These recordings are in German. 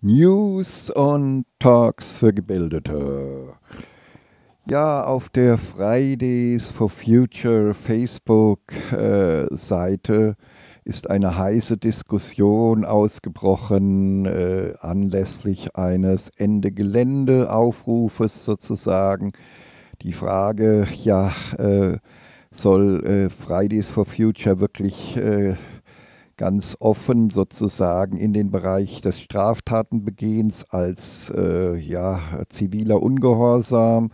News und Talks für Gebildete. Ja, auf der Fridays for Future Facebook-Seite äh, ist eine heiße Diskussion ausgebrochen äh, anlässlich eines Ende Gelände-Aufrufes sozusagen. Die Frage, ja, äh, soll äh, Fridays for Future wirklich äh, ganz offen sozusagen in den Bereich des Straftatenbegehens als äh, ja, ziviler Ungehorsam,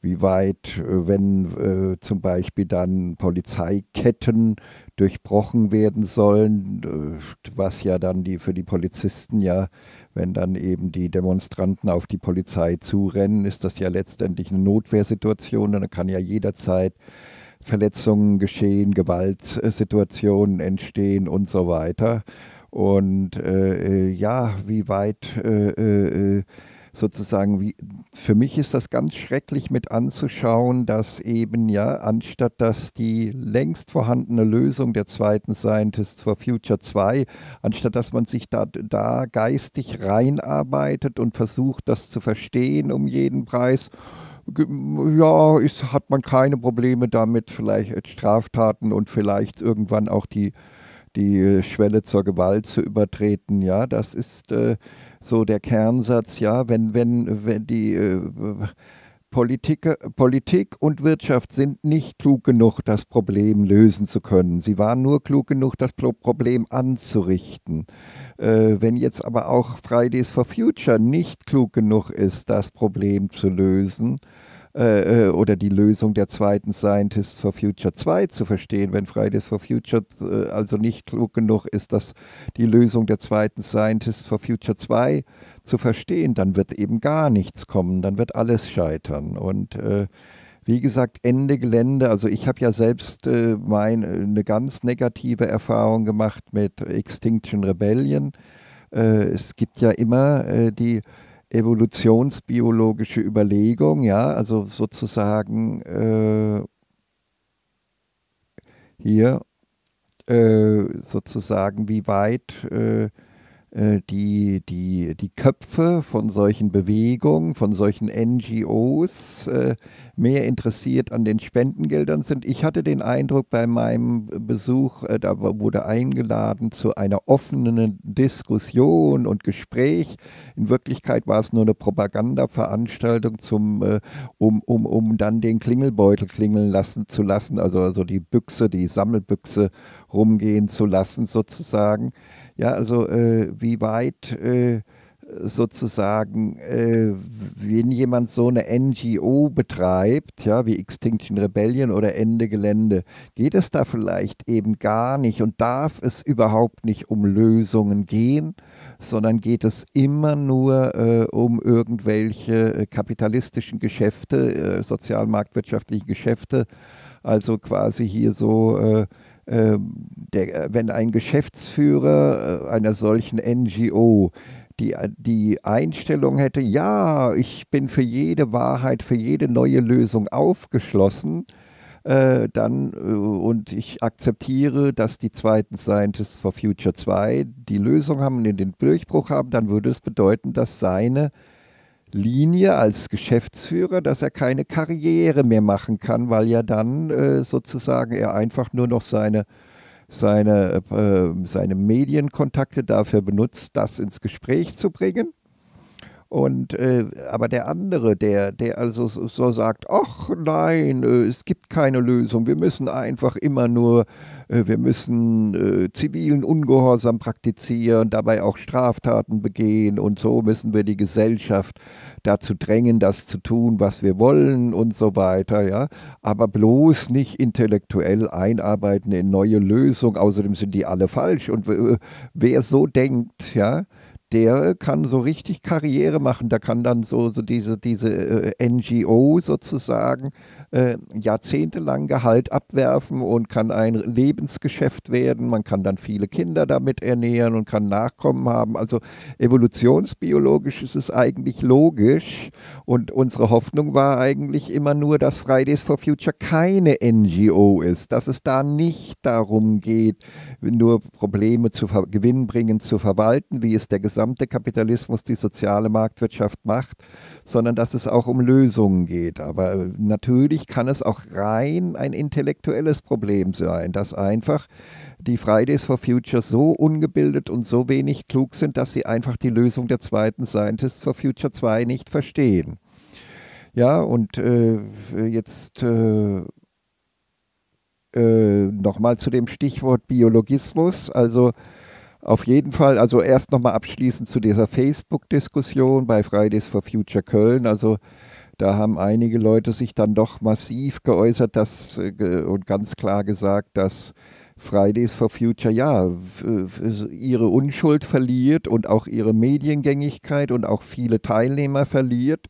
wie weit, äh, wenn äh, zum Beispiel dann Polizeiketten durchbrochen werden sollen, äh, was ja dann die für die Polizisten ja, wenn dann eben die Demonstranten auf die Polizei zurennen, ist das ja letztendlich eine Notwehrsituation und dann kann ja jederzeit Verletzungen geschehen, Gewaltsituationen entstehen und so weiter. Und äh, äh ja, wie weit äh, äh, äh, sozusagen, wie, für mich ist das ganz schrecklich mit anzuschauen, dass eben ja, anstatt dass die längst vorhandene Lösung der zweiten Scientists for Future 2, anstatt dass man sich da, da geistig reinarbeitet und versucht, das zu verstehen um jeden Preis, ja, ist, hat man keine Probleme damit, vielleicht Straftaten und vielleicht irgendwann auch die, die äh, Schwelle zur Gewalt zu übertreten. Ja, das ist äh, so der Kernsatz. Ja, wenn, wenn, wenn die. Äh, Politik, Politik und Wirtschaft sind nicht klug genug, das Problem lösen zu können. Sie waren nur klug genug, das Problem anzurichten. Äh, wenn jetzt aber auch Fridays for Future nicht klug genug ist, das Problem zu lösen, äh, äh, oder die Lösung der zweiten Scientists for Future 2 zu verstehen, wenn Fridays for Future äh, also nicht klug genug ist, dass die Lösung der zweiten Scientists for Future 2 zu verstehen, dann wird eben gar nichts kommen, dann wird alles scheitern. Und äh, wie gesagt, Ende Gelände. Also ich habe ja selbst äh, meine, äh, eine ganz negative Erfahrung gemacht mit Extinction Rebellion. Äh, es gibt ja immer äh, die evolutionsbiologische Überlegung, ja, also sozusagen äh, hier äh, sozusagen, wie weit äh, äh, die, die, die Köpfe von solchen Bewegungen, von solchen NGOs äh, mehr interessiert an den Spendengeldern sind. Ich hatte den Eindruck bei meinem Besuch, äh, da wurde eingeladen zu einer offenen Diskussion und Gespräch. In Wirklichkeit war es nur eine Propagandaveranstaltung, zum, um, um, um dann den Klingelbeutel klingeln lassen, zu lassen, also, also die Büchse, die Sammelbüchse rumgehen zu lassen sozusagen. Ja, also äh, wie weit äh, sozusagen, äh, wenn jemand so eine NGO betreibt, ja, wie Extinction Rebellion oder Ende Gelände, geht es da vielleicht eben gar nicht und darf es überhaupt nicht um Lösungen gehen, sondern geht es immer nur äh, um irgendwelche äh, kapitalistischen Geschäfte, äh, sozialmarktwirtschaftlichen Geschäfte, also quasi hier so äh, ähm, der, äh, wenn ein Geschäftsführer äh, einer solchen NGO die, äh, die Einstellung hätte, ja, ich bin für jede Wahrheit, für jede neue Lösung aufgeschlossen, äh, dann und ich akzeptiere, dass die zweiten Scientists for Future 2 die Lösung haben und den Durchbruch haben, dann würde es bedeuten, dass seine äh, Linie als Geschäftsführer, dass er keine Karriere mehr machen kann, weil ja dann äh, sozusagen er einfach nur noch seine, seine, äh, seine Medienkontakte dafür benutzt, das ins Gespräch zu bringen und äh, aber der andere, der, der also so sagt, ach nein, äh, es gibt keine Lösung, wir müssen einfach immer nur, äh, wir müssen äh, zivilen Ungehorsam praktizieren, dabei auch Straftaten begehen und so müssen wir die Gesellschaft dazu drängen, das zu tun, was wir wollen und so weiter, ja. Aber bloß nicht intellektuell einarbeiten in neue Lösungen, außerdem sind die alle falsch. Und wer so denkt, ja, der kann so richtig Karriere machen. Da kann dann so, so diese, diese äh, NGO sozusagen äh, jahrzehntelang Gehalt abwerfen und kann ein Lebensgeschäft werden. Man kann dann viele Kinder damit ernähren und kann Nachkommen haben. Also evolutionsbiologisch ist es eigentlich logisch. Und unsere Hoffnung war eigentlich immer nur, dass Fridays for Future keine NGO ist, dass es da nicht darum geht, nur Probleme zu gewinnbringend zu verwalten, wie es der gesamte Kapitalismus, die soziale Marktwirtschaft macht, sondern dass es auch um Lösungen geht. Aber äh, natürlich kann es auch rein ein intellektuelles Problem sein, dass einfach die Fridays for Future so ungebildet und so wenig klug sind, dass sie einfach die Lösung der zweiten Scientists for Future 2 nicht verstehen. Ja, und äh, jetzt äh, äh, nochmal zu dem Stichwort Biologismus. Also auf jeden Fall, also erst nochmal abschließend zu dieser Facebook-Diskussion bei Fridays for Future Köln. Also da haben einige Leute sich dann doch massiv geäußert dass, äh, und ganz klar gesagt, dass Fridays for Future ja ihre Unschuld verliert und auch ihre Mediengängigkeit und auch viele Teilnehmer verliert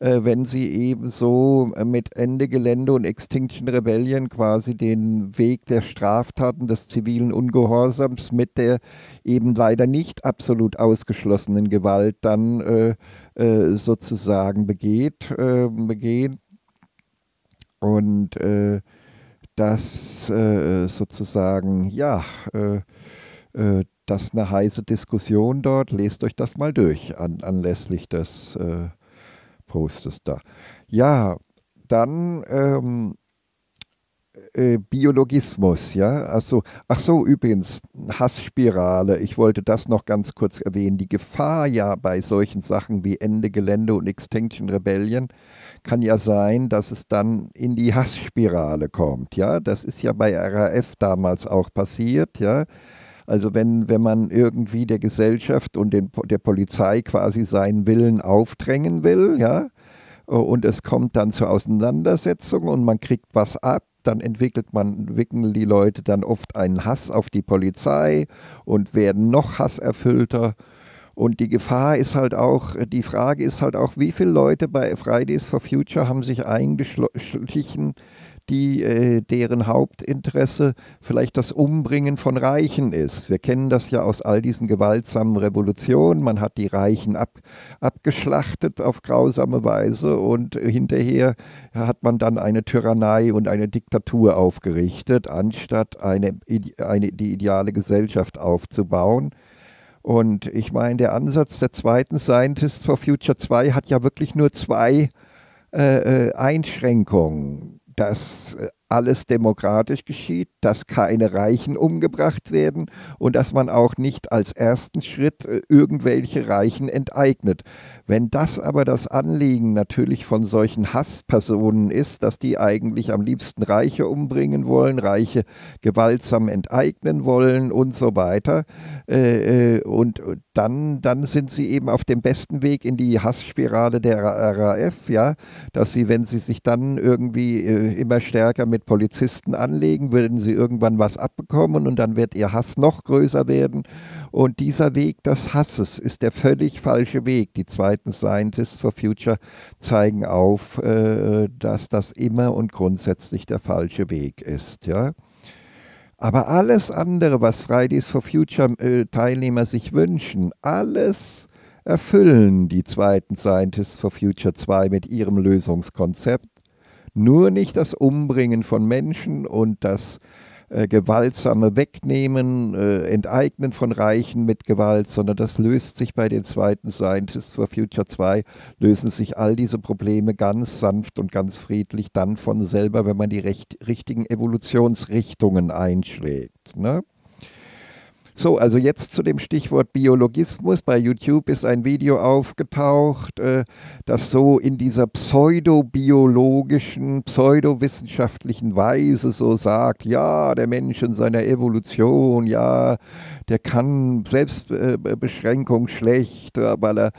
äh, wenn sie eben so äh, mit Ende Gelände und Extinction Rebellion quasi den Weg der Straftaten des zivilen Ungehorsams mit der eben leider nicht absolut ausgeschlossenen Gewalt dann äh, äh, sozusagen begeht, äh, begehen. Und äh, das sozusagen, ja, das ist eine heiße Diskussion dort. Lest euch das mal durch an, anlässlich des äh, postest da. Ja, dann ähm, äh, Biologismus, ja. Also, ach so, übrigens, Hassspirale. Ich wollte das noch ganz kurz erwähnen. Die Gefahr ja bei solchen Sachen wie Ende Gelände und Extinction Rebellion kann ja sein, dass es dann in die Hassspirale kommt, ja. Das ist ja bei RAF damals auch passiert, ja. Also wenn, wenn man irgendwie der Gesellschaft und den, der Polizei quasi seinen Willen aufdrängen will, ja, und es kommt dann zur Auseinandersetzung und man kriegt was ab, dann entwickelt man, entwickeln die Leute dann oft einen Hass auf die Polizei und werden noch hasserfüllter. Und die Gefahr ist halt auch, die Frage ist halt auch, wie viele Leute bei Fridays for Future haben sich eingeschlichen, die, äh, deren Hauptinteresse vielleicht das Umbringen von Reichen ist. Wir kennen das ja aus all diesen gewaltsamen Revolutionen. Man hat die Reichen ab, abgeschlachtet auf grausame Weise und hinterher hat man dann eine Tyrannei und eine Diktatur aufgerichtet, anstatt eine, eine, die ideale Gesellschaft aufzubauen. Und ich meine, der Ansatz der zweiten Scientists for Future 2 hat ja wirklich nur zwei äh, äh Einschränkungen dass äh, alles demokratisch geschieht, dass keine Reichen umgebracht werden und dass man auch nicht als ersten Schritt äh, irgendwelche Reichen enteignet. Wenn das aber das Anliegen natürlich von solchen Hasspersonen ist, dass die eigentlich am liebsten Reiche umbringen wollen, Reiche gewaltsam enteignen wollen und so weiter, äh, äh und dann, dann sind sie eben auf dem besten Weg in die Hassspirale der RAF, ja, dass sie, wenn sie sich dann irgendwie äh, immer stärker mit Polizisten anlegen, würden sie irgendwann was abbekommen und dann wird ihr Hass noch größer werden und dieser Weg des Hasses ist der völlig falsche Weg. Die zweiten Scientists for Future zeigen auf, äh, dass das immer und grundsätzlich der falsche Weg ist. Ja? Aber alles andere, was Fridays for Future äh, Teilnehmer sich wünschen, alles erfüllen die zweiten Scientists for Future 2 mit ihrem Lösungskonzept. Nur nicht das Umbringen von Menschen und das äh, gewaltsame Wegnehmen, äh, Enteignen von Reichen mit Gewalt, sondern das löst sich bei den zweiten Scientists for Future 2, lösen sich all diese Probleme ganz sanft und ganz friedlich dann von selber, wenn man die recht, richtigen Evolutionsrichtungen einschlägt. Ne? So, also jetzt zu dem Stichwort Biologismus. Bei YouTube ist ein Video aufgetaucht, äh, das so in dieser pseudobiologischen, pseudowissenschaftlichen Weise so sagt, ja, der Mensch in seiner Evolution, ja, der kann Selbstbeschränkung äh, schlecht, äh, weil er,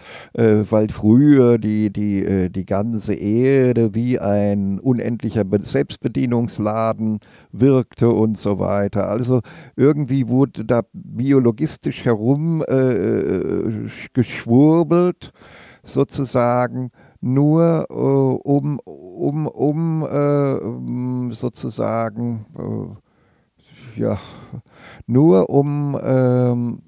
weil früher die, die, die ganze Erde wie ein unendlicher Selbstbedienungsladen wirkte und so weiter. Also irgendwie wurde da biologistisch herumgeschwurbelt, äh, äh sozusagen nur äh, um, um, um äh, sozusagen, äh, ja, nur um ähm,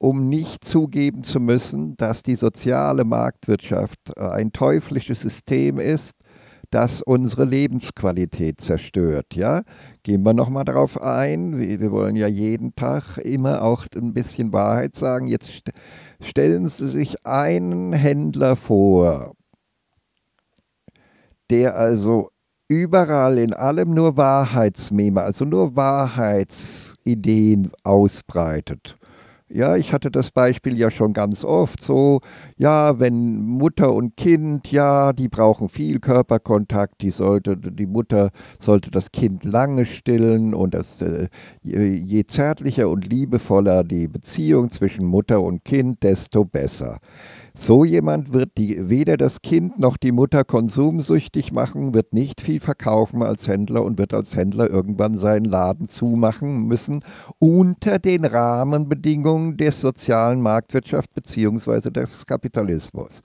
um nicht zugeben zu müssen, dass die soziale Marktwirtschaft ein teuflisches System ist, das unsere Lebensqualität zerstört. Ja? Gehen wir nochmal drauf ein. Wir wollen ja jeden Tag immer auch ein bisschen Wahrheit sagen. Jetzt st stellen Sie sich einen Händler vor, der also überall in allem nur Wahrheitsmeme, also nur Wahrheitsideen ausbreitet. Ja, ich hatte das Beispiel ja schon ganz oft so, ja, wenn Mutter und Kind, ja, die brauchen viel Körperkontakt, die sollte die Mutter sollte das Kind lange stillen und das, äh, je zärtlicher und liebevoller die Beziehung zwischen Mutter und Kind, desto besser. So jemand wird die, weder das Kind noch die Mutter konsumsüchtig machen, wird nicht viel verkaufen als Händler und wird als Händler irgendwann seinen Laden zumachen müssen unter den Rahmenbedingungen der sozialen Marktwirtschaft bzw. des Kapitalismus.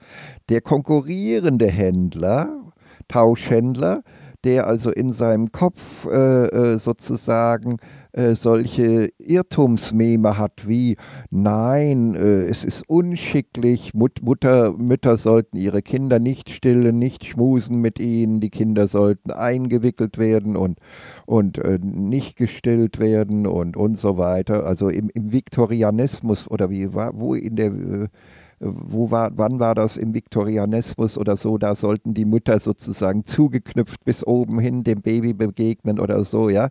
Der konkurrierende Händler, Tauschhändler, der also in seinem Kopf äh, äh sozusagen äh, solche Irrtumsmeme hat wie nein, äh, es ist unschicklich, Mut Mutter, Mütter sollten ihre Kinder nicht stillen, nicht schmusen mit ihnen, die Kinder sollten eingewickelt werden und, und äh, nicht gestillt werden und, und so weiter. Also im, im Viktorianismus oder wie war, wo in der äh, wo war, wann war das im Viktorianismus oder so, da sollten die Mütter sozusagen zugeknüpft bis oben hin dem Baby begegnen oder so, ja.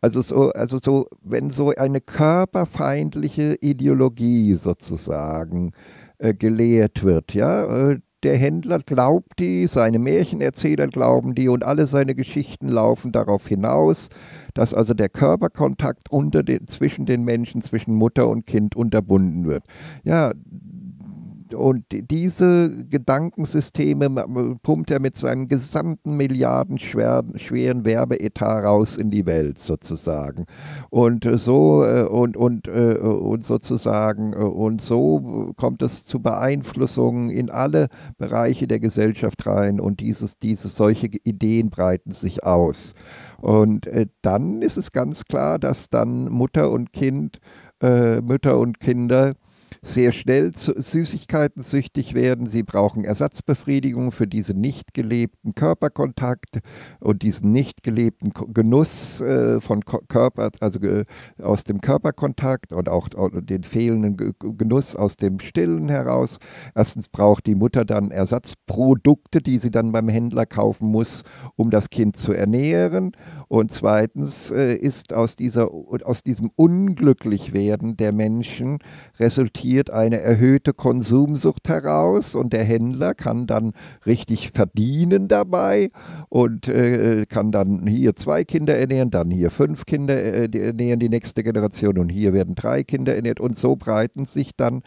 Also so, also so, wenn so eine körperfeindliche Ideologie sozusagen äh, gelehrt wird, ja, äh, der Händler glaubt die, seine Märchenerzähler glauben die und alle seine Geschichten laufen darauf hinaus, dass also der Körperkontakt den, zwischen den Menschen, zwischen Mutter und Kind unterbunden wird. Ja, und diese Gedankensysteme pumpt er mit seinem gesamten milliardenschweren Werbeetat raus in die Welt sozusagen. Und äh, so äh, und, und, äh, und sozusagen und so kommt es zu Beeinflussungen in alle Bereiche der Gesellschaft rein und dieses, diese solche Ideen breiten sich aus. Und dann ist es ganz klar, dass dann Mutter und Kind, Mütter und Kinder sehr schnell Süßigkeiten süchtig werden. Sie brauchen Ersatzbefriedigung für diesen nicht gelebten Körperkontakt und diesen nicht gelebten Genuss äh, von Körper, also äh, aus dem Körperkontakt und auch den fehlenden Genuss aus dem Stillen heraus. Erstens braucht die Mutter dann Ersatzprodukte, die sie dann beim Händler kaufen muss, um das Kind zu ernähren. Und zweitens äh, ist aus, dieser, aus diesem Unglücklichwerden der Menschen resultiert eine erhöhte Konsumsucht heraus und der Händler kann dann richtig verdienen dabei und äh, kann dann hier zwei Kinder ernähren, dann hier fünf Kinder äh, ernähren, die nächste Generation und hier werden drei Kinder ernährt und so breiten sich dann äh,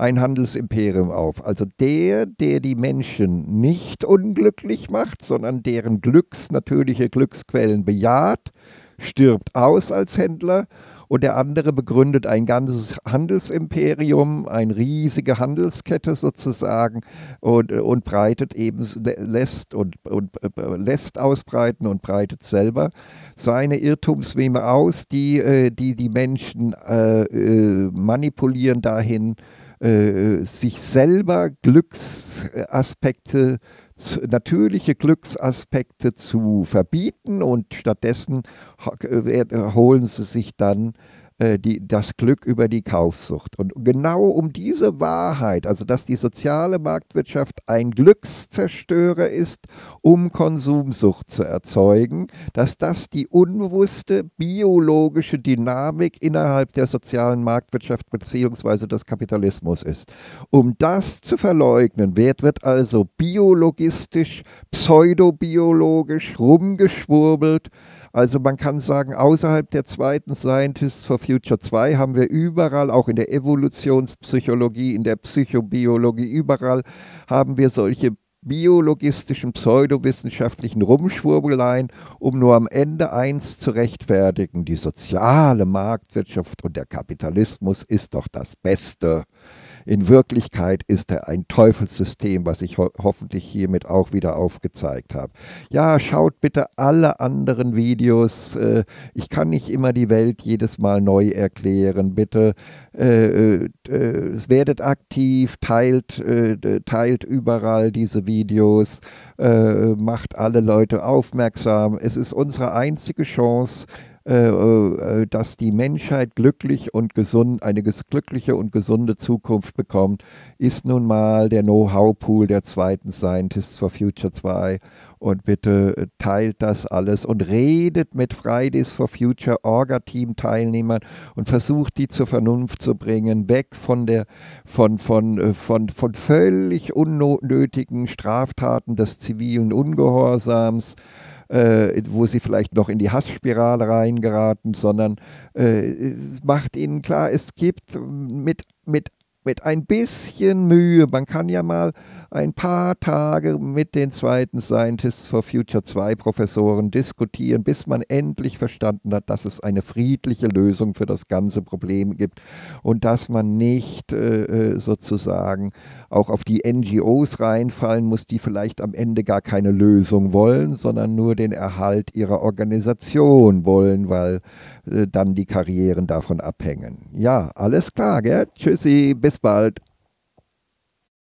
ein Handelsimperium auf. Also der, der die Menschen nicht unglücklich macht, sondern deren Glücks, natürliche Glücksquellen bejaht, stirbt aus als Händler und der andere begründet ein ganzes Handelsimperium, eine riesige Handelskette sozusagen und, und breitet eben, lässt und, und äh, lässt ausbreiten und breitet selber seine Irrtumsweme aus, die äh, die, die Menschen äh, manipulieren dahin, äh, sich selber Glücksaspekte, natürliche Glücksaspekte zu verbieten und stattdessen äh, holen sie sich dann äh, die, das Glück über die Kaufsucht. Und genau um diese Wahrheit, also dass die soziale Marktwirtschaft ein Glückszerstörer ist, um Konsumsucht zu erzeugen, dass das die unbewusste biologische Dynamik innerhalb der sozialen Marktwirtschaft bzw. des Kapitalismus ist. Um das zu verleugnen, wird, wird also biologistisch, pseudobiologisch rumgeschwurbelt, also man kann sagen, außerhalb der zweiten Scientists for Future 2 haben wir überall, auch in der Evolutionspsychologie, in der Psychobiologie, überall haben wir solche biologistischen, pseudowissenschaftlichen Rumschwurbeleien, um nur am Ende eins zu rechtfertigen. Die soziale Marktwirtschaft und der Kapitalismus ist doch das Beste. In Wirklichkeit ist er ein Teufelssystem, was ich ho hoffentlich hiermit auch wieder aufgezeigt habe. Ja, schaut bitte alle anderen Videos. Äh, ich kann nicht immer die Welt jedes Mal neu erklären. Bitte äh, äh, äh werdet aktiv, teilt, äh, teilt überall diese Videos, äh, macht alle Leute aufmerksam. Es ist unsere einzige Chance, äh, äh, dass die Menschheit glücklich und gesund, eine glückliche und gesunde Zukunft bekommt, ist nun mal der Know-how-Pool der zweiten Scientists for Future 2. Und bitte äh, teilt das alles und redet mit Fridays for Future Orga-Team-Teilnehmern und versucht die zur Vernunft zu bringen, weg von der von, von, von, von völlig unnötigen Straftaten des zivilen Ungehorsams äh, wo sie vielleicht noch in die Hassspirale reingeraten, sondern äh, es macht ihnen klar, es gibt mit, mit mit ein bisschen Mühe, man kann ja mal ein paar Tage mit den zweiten Scientists for Future 2 Professoren diskutieren, bis man endlich verstanden hat, dass es eine friedliche Lösung für das ganze Problem gibt und dass man nicht äh, äh sozusagen auch auf die NGOs reinfallen muss, die vielleicht am Ende gar keine Lösung wollen, sondern nur den Erhalt ihrer Organisation wollen, weil äh, dann die Karrieren davon abhängen. Ja, alles klar, gell? Tschüssi, bis bald.